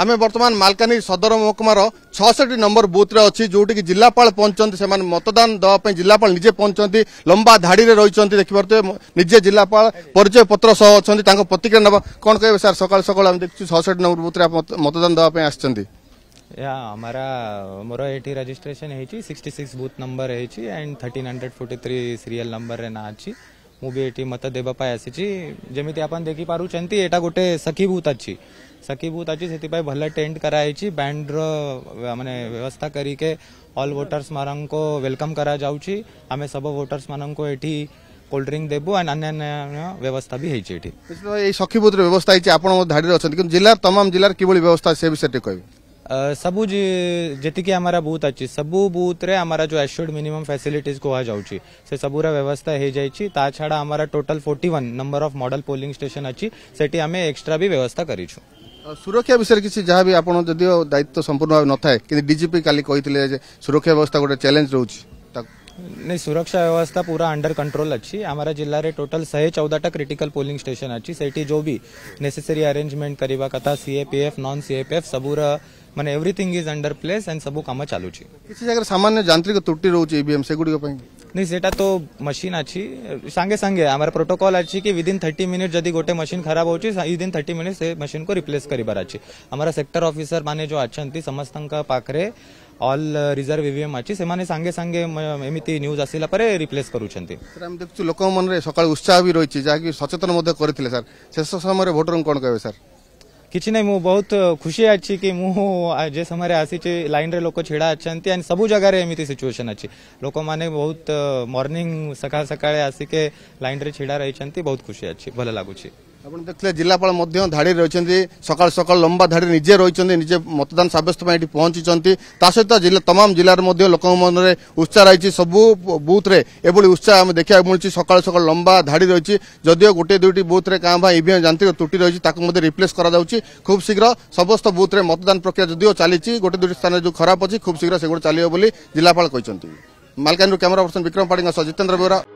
ଆମେ ବର୍ତ୍ତମାନ ମାଲକାନଗିରି ସଦର ମହକୁମାର ଛଅଷଠି ନମ୍ବର ବୁଥ୍ରେ ଅଛି ଯେଉଁଠିକି ଜିଲ୍ଲାପାଳ ପହଞ୍ଚନ୍ତି ସେମାନେ ମତଦାନ ଦେବା ପାଇଁ ଜିଲ୍ଲାପାଳ ନିଜେ ପହଞ୍ଚନ୍ତି ଲମ୍ବା ଧାଡ଼ିରେ ରହିଛନ୍ତି ଦେଖିପାରୁଥିବେ ନିଜେ ଜିଲ୍ଲାପାଳ ପରିଚୟ ପତ୍ର ସହ ଅଛନ୍ତି ତାଙ୍କ ପ୍ରତିକ୍ରିୟା ନେବା କ'ଣ କହିବେ ସାର୍ ସକାଳୁ ସକାଳୁ ଆମେ ଦେଖିଛୁ ଛଅଷଠି ନମ୍ବର ବୁଥ୍ରେ ମତଦାନ ଦେବା ପାଇଁ ଆସିଛନ୍ତି અમારા મોરો એટી રજિસ્ટ્રેશન હેચી સિક્સટી સિક્સ બુથ નંબર હેચી and thirteen hundred forty three serial number ના હાચી ମୁଁ ବି ଏଠି ମତ ଦେବା ପାଇଁ ଆସିଛି ଯେମିତି ଆପଣ ଦେଖିପାରୁଛନ୍ତି ଏଇଟା ଗୋଟେ ସଖୀ ବୁଥ୍ ଅଛି ସଖୀ ବୁଥ୍ ଅଛି ସେଥିପାଇଁ ଭଲ ଟେଣ୍ଟ କରାଯାଇଛି ବ୍ୟାଣ୍ଡର ମାନେ ବ୍ୟବସ୍ଥା କରିକି ଅଲ୍ ଭୋଟର୍ସମାନଙ୍କୁ ୱେଲକମ୍ କରାଯାଉଛି ଆମେ ସବୁ ଭୋଟର୍ସମାନଙ୍କୁ ଏଠି କୋଲ୍ଡ ଡ୍ରିଙ୍କ୍ ଦେବୁ ଆଣ୍ଡ ଅନ୍ୟାନ୍ୟ ବ୍ୟବସ୍ଥା ବି ହେଇଛି ଏଠି ଏଇ ସଖୀ ବୁଥ୍ର ବ୍ୟବସ୍ଥା ହେଇଛି ଆପଣ ଧାଡ଼ିରେ ଅଛନ୍ତି କିନ୍ତୁ ଜିଲ୍ଲା ତମାମ ଜିଲ୍ଲାର କିଭଳି ବ୍ୟବସ୍ଥା ସେ ବିଷୟରେ ଟିକେ କହିବେ सबु जीक आम बूथ अच्छी सबु बूथ्रे जो एश्योर्ड मिनिमम फैसिलिट से सबुर व्यवस्था हो जाइए ता आम total forty one number of model polling station अच्छी आम एक्सट्रा भी व्यवस्था करूँ ସୁରକ୍ଷା ବିଷୟରେ କିଛି ଯାହା ବି ଆପଣ ଯଦିଓ ଦାୟିତ୍ୱ ସମ୍ପୂର୍ଣ୍ଣ ଭାବେ ନଥାଏ କିନ୍ତୁ ଡିଜିପି କାଲି କହିଥିଲେ ଯେ ସୁରକ୍ଷା ବ୍ୟବସ୍ଥା ଗୋଟେ ଚ୍ୟାଲେଞ୍ଜ नहीं सुरक्षा व्यवस्था पूरा अंडर कंट्रोल अच्छी हमारा जिला रे टोटल सहे चौदह क्रिटिकल पोलिंग स्टेशन अच्छी सेठी जो भी नेसेसरी अरेंजमेंट करीबा कथा सीएपीएफ नॉन सीएपीएफ सबूर मैंने everything is under place and सबू कम चालू किसी जगह सामान्य जांत्रिक त्रुटि रोचे e से गुड़ी नहीं सेटा तो मशीन अच्छी सांगे सांगे आम प्रोटोकल अच्छी कि विदिन थर्टी मिनिट जदि गोटे मशीन खराब हो विदिन थर्टी मिनिट से मशीन को रिप्लेस करार अच्छी आम सेक्टर अफिसर मैंने जो अच्छा समस्त पाखे ଅଲ୍ ରିଜର୍ଭ ଇଭିଏମ୍ ଅଛି ସେମାନେ ସାଙ୍ଗେ ସାଙ୍ଗେ ଏମିତି ନ୍ୟୁଜ୍ ଆସିଲା ପରେ ରିପ୍ଲେସ୍ କରୁଛନ୍ତି ସାର୍ ଆମେ ଦେଖୁଛୁ ଲୋକଙ୍କ ମନରେ ସକାଳୁ ଉତ୍ସାହ ବି ରହିଛି ଯାହାକି ସଚେତନ ମଧ୍ୟ କରିଥିଲେ ସାର୍ ଶେଷ ସମୟରେ ଭୋଟରଙ୍କୁ କ'ଣ କହିବେ ସାର୍ କିଛି ନାହିଁ ମୁଁ ବହୁତ ଖୁସି ଅଛି କି ମୁଁ ଯେ ସମୟରେ ଆସିଛି ଲାଇନ୍ରେ ଲୋକ ଛିଡ଼ା ଅଛନ୍ତି ଆଣ୍ଡ ସବୁ ଜାଗାରେ ଏମିତି ସିଚୁଏସନ୍ ଅଛି ଲୋକମାନେ ବହୁତ ମର୍ଣ୍ଣିଂ ସକାଳ ସକାଳେ ଆସିକି ଲାଇନ୍ରେ ଛିଡ଼ା ରହିଛନ୍ତି ବହୁତ ଖୁସି ଅଛି ଭଲ ଲାଗୁଛି देखले देख्दै मध्य धाडी रहि सकालु सकालु लम्बा धाडी निजे निजेसन निजे मतदान सब्यस्तै एटि पहचिचिन्छ तासहित जमाम जो लोक मनैले उत्साह रह सबै बुथली उत्साह देखा मिल्छ सकालु सकाल लम्बा धाडी रहिले गोटे दुईटै बुथ्रे कहाँ भाँ इभिएम जान्त त्रुटि रहिले रिप्लेसब्शीघ्र समस्त बुथ मतदान प्रक्रिया जति चाहिँ गोटे दुई स्थान जो खराब अलिक खुब्शी चाहिँ पनि जिल्लापा चाहिँ मालकानीहरू क्यमेरा पर्सन विक्रम पाठ जितेन्द्र बेह्र